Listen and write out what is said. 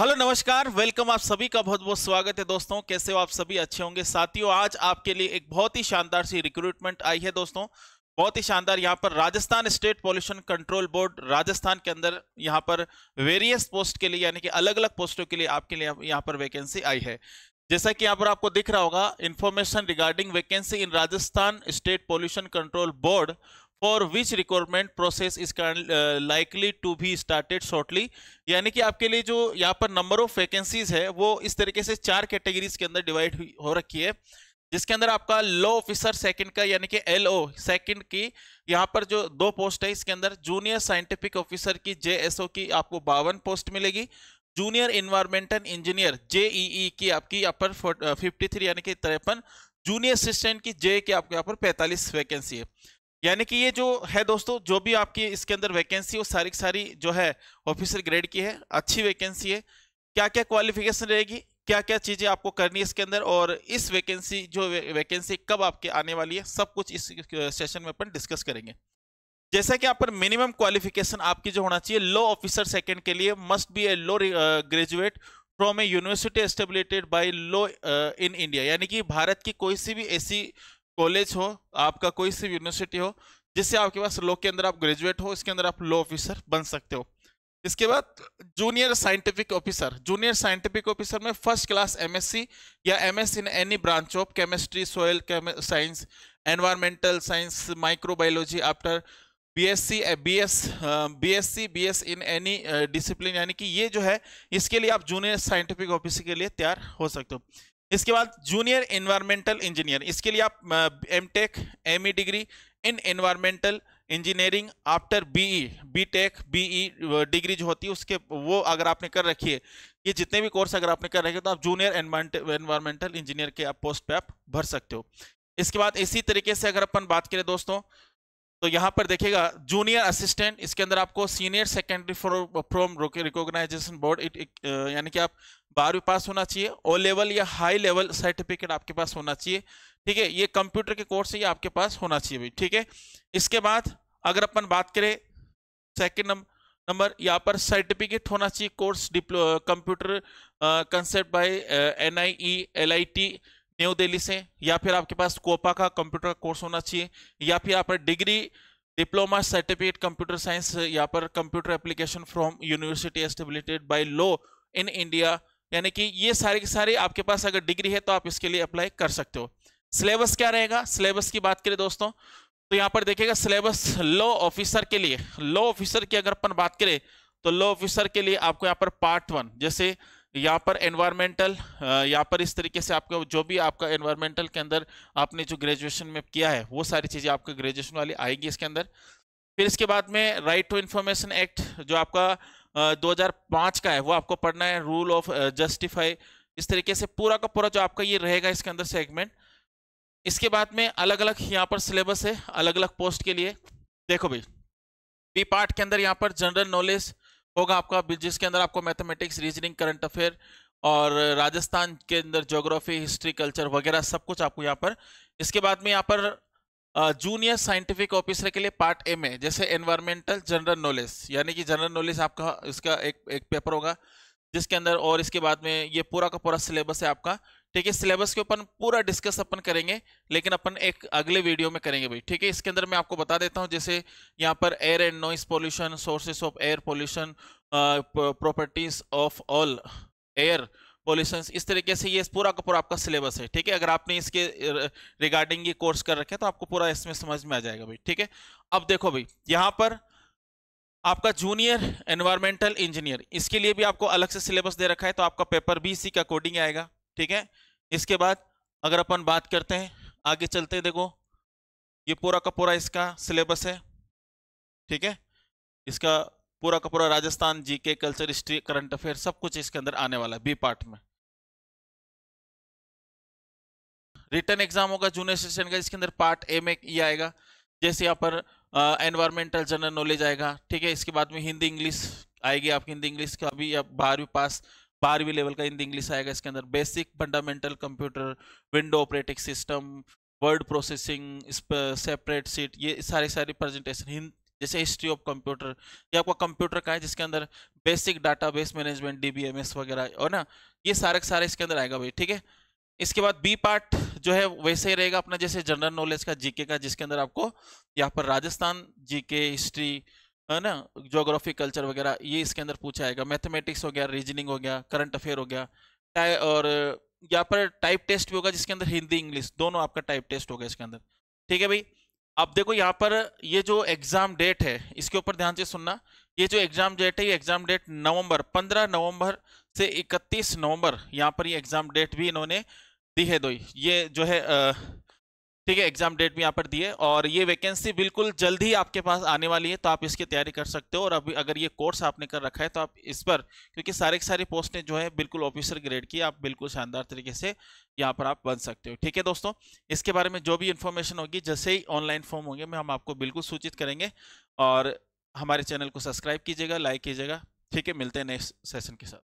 hello नमस्कार welcome आप सभी का बहुत बहुत स्वागत है दोस्तों कैसे हो आप सभी अच्छे होंगे साथियों आज आपके लिए एक बहुत ही शानदार सी रिक्रूटमेंट आई है दोस्तों बहुत ही शानदार यहाँ पर Rajasthan state pollution control board Rajasthan के अंदर यहाँ पर वेरियस पोस्ट के लिए यानी कि अलग अलग पोस्टों के लिए आपके लिए यहाँ पर वैकेंसी आई है जैसा कि यहाँ पर आपको दिख रहा होगा information regarding vacancy in Rajasthan state pollution control board for which requirement process is likely to be started shortly यानी कि आपके लिए जो यहाँ पर नंबर ऑफ वैकेंसीज है वो इस तरीके से चार कैटेगरीज के अंदर डिवाइड हो रखी है जिसके अंदर आपका लो ऑफिसर सेकंड का यानी कि एल ओ सेकेंड की यहाँ पर जो दो पोस्ट है इसके अंदर जूनियर साइंटिफिक ऑफिसर की जे एस ओ की आपको बावन पोस्ट मिलेगी junior environmental engineer J E E की आपकी यहाँ पर फिफ्टी थ्री यानी कि तिरपन जूनियर असिस्टेंट की जे की आपके यहाँ पर पैंतालीस वैकेंसी है यानी कि ये जो है दोस्तों जो भी आपकी इसके अंदर वैकेंसी वो सारी की सारी जो है ऑफिसर ग्रेड की है अच्छी वैकेंसी है क्या क्या क्वालिफिकेशन रहेगी क्या क्या चीज़ें आपको करनी है इसके अंदर और इस वैकेंसी जो वैकेंसी कब आपके आने वाली है सब कुछ इस सेशन में अपन डिस्कस करेंगे जैसा कि आप पर मिनिमम क्वालिफिकेशन आपकी जो होना चाहिए लो ऑफिसर सेकंड के लिए must be a law graduate from a university established by law in India यानी कि भारत की कोई सी भी ऐसी कॉलेज हो आपका कोई सी यूनिवर्सिटी हो जिससे आपके पास लॉ के अंदर आप ग्रेजुएट हो इसके अंदर आप लॉ ऑफिसर बन सकते हो इसके बाद junior scientific officer junior scientific officer में फर्स्ट क्लास एमएससी या MS in any branch of chemistry soil science environmental science microbiology after BSc BS BSc BS in any discipline यानी कि ये जो है इसके लिए आप जूनियर साइंटिफिक ऑफिसर के लिए तैयार हो सकते हो इसके बाद जूनियर एनवायरमेंटल इंजीनियर इसके लिए आप M tech M E degree in environmental engineering after BE B tech BE degree जो होती है उसके वो अगर आपने कर रखी है ये जितने भी कोर्स अगर आपने कर रखे तो आप जूनियर एनवायरमेंटल इंजीनियर के आप पोस्ट पे आप भर सकते हो इसके बाद इसी तरीके से अगर अपन बात करें दोस्तों तो यहाँ पर देखिएगा जूनियर असिस्टेंट इसके अंदर आपको senior secondary from recognisation board it, यानी कि आप बारहवीं पास होना चाहिए ओ लेवल या हाई लेवल सर्टिफिकेट आपके पास होना चाहिए ठीक है ये कंप्यूटर के कोर्स ही आपके पास होना चाहिए भाई ठीक है इसके बाद अगर अपन बात करें सेकेंड नंबर यहाँ पर सर्टिफिकेट होना चाहिए कोर्स डिप्लो computer concept by N I E L I T new Delhi से या फिर आपके पास कोपा का कंप्यूटर कोर्स होना चाहिए या फिर आप degree diploma certificate computer science या पर computer application from university established by law in India यानी कि ये सारे के सारे आपके पास अगर डिग्री है तो आप इसके लिए अप्लाई कर सकते हो सिलेबस क्या रहेगा सिलेबस की बात करें दोस्तों तो यहाँ पर देखिएगा सिलेबस लॉ ऑफिसर के लिए लॉ ऑफिसर की अगर अपन बात करें तो लॉ ऑफिसर के लिए आपको यहाँ पर पार्ट वन जैसे यहाँ पर एनवायरमेंटल यहाँ पर इस तरीके से आपका जो भी आपका एनवायरमेंटल के अंदर आपने जो ग्रेजुएशन में किया है वो सारी चीज़ें आपके ग्रेजुएशन वाली आएगी इसके अंदर फिर इसके बाद में राइट टू इन्फॉर्मेशन एक्ट जो आपका 2005 का है वो आपको पढ़ना है रूल ऑफ जस्टिफाई इस तरीके से पूरा का पूरा जो आपका ये रहेगा इसके अंदर सेगमेंट इसके बाद में अलग अलग यहाँ पर सिलेबस है अलग अलग पोस्ट के लिए देखो भाई बी पार्ट के अंदर यहाँ पर जनरल नॉलेज होगा आपका जिसके अंदर आपको मैथमेटिक्स रीजनिंग करंट अफेयर और राजस्थान के अंदर ज्योग्राफी हिस्ट्री कल्चर वगैरह सब कुछ आपको यहाँ पर इसके बाद में यहाँ पर जूनियर साइंटिफिक ऑफिसर के लिए पार्ट ए में जैसे एनवायरमेंटल जनरल नॉलेज यानी कि जनरल नॉलेज आपका इसका एक एक पेपर होगा जिसके अंदर और इसके बाद में ये पूरा का पूरा सिलेबस है आपका ठीक है सिलेबस के ऊपर पूरा डिस्कस अपन करेंगे लेकिन अपन एक अगले वीडियो में करेंगे भाई ठीक है इसके अंदर मैं आपको बता देता हूँ जैसे यहाँ पर air and noise pollution sources of air pollution properties of all air pollution इस तरीके से ये पूरा का पूरा आपका सिलेबस है ठीक है अगर आपने इसके रिगार्डिंग ये कोर्स कर रखे तो आपको पूरा इसमें समझ में आ जाएगा भाई ठीक है अब देखो भाई यहाँ पर आपका जूनियर एनवायरमेंटल इंजीनियर इसके लिए भी आपको अलग से सिलेबस दे रखा है तो आपका पेपर भी इसी का अकॉर्डिंग आएगा ठीक है इसके बाद अगर अपन बात करते हैं आगे चलते देखो ये पूरा का पूरा इसका सिलेबस है ठीक है इसका पूरा का पूरा Rajasthan GK culture history current affair सब कुछ इसके अंदर आने वाला है बी पार्ट में रिटर्न एग्जाम होगा जूनियर सेशन का इसके अंदर पार्ट ए में ये आएगा जैसे यहाँ पर एनवायरमेंटल जनरल नॉलेज आएगा ठीक है इसके बाद में हिंदी इंग्लिश आएगी आपकी हिंदी इंग्लिश का अभी आप बारहवीं पास बारहवीं लेवल का हिंदी इंग्लिश आएगा इसके अंदर basic fundamental computer window operating system word processing spreadsheet ये सारे सारी प्रेजेंटेशन हिंद जैसे हिस्ट्री ऑफ कंप्यूटर ये आपका कंप्यूटर का है जिसके अंदर बेसिक डाटाबेस मैनेजमेंट डीबीएमएस वगैरह और ना ये सारे सारे इसके अंदर आएगा भाई ठीक है इसके बाद बी पार्ट जो है वैसे ही रहेगा अपना जैसे जनरल नॉलेज का जीके का जिसके अंदर आपको यहाँ पर राजस्थान जीके हिस्ट्री है ना जोग्राफी कल्चर वगैरह ये इसके अंदर पूछा जाएगा मैथमेटिक्स हो गया रीजनिंग हो गया करंट अफेयर हो गया और यहाँ पर टाइप टेस्ट भी होगा जिसके अंदर हिंदी इंग्लिश दोनों आपका टाइप टेस्ट होगा इसके अंदर ठीक है भाई अब देखो यहाँ पर ये जो एग्जाम डेट है इसके ऊपर ध्यान से सुनना ये जो एग्जाम डेट है ये एग्जाम डेट नवंबर 15 नवंबर से 31 नवंबर यहाँ पर ये एग्जाम डेट भी इन्होंने दी है दो ये जो है ठीक है एग्जाम डेट भी यहाँ पर दी है और ये वैकेंसी बिल्कुल जल्द ही आपके पास आने वाली है तो आप इसकी तैयारी कर सकते हो और अभी अगर ये कोर्स आपने कर रखा है तो आप इस पर क्योंकि सारे की सारी पोस्टें जो है बिल्कुल ऑफिसर ग्रेड की आप बिल्कुल शानदार तरीके से यहाँ पर आप बन सकते हो ठीक है दोस्तों इसके बारे में जो भी इन्फॉर्मेशन होगी जैसे ही ऑनलाइन फॉर्म होंगे में हम आपको बिल्कुल सूचित करेंगे और हमारे चैनल को सब्सक्राइब कीजिएगा लाइक कीजिएगा ठीक है मिलते हैं नेक्स्ट सेशन के साथ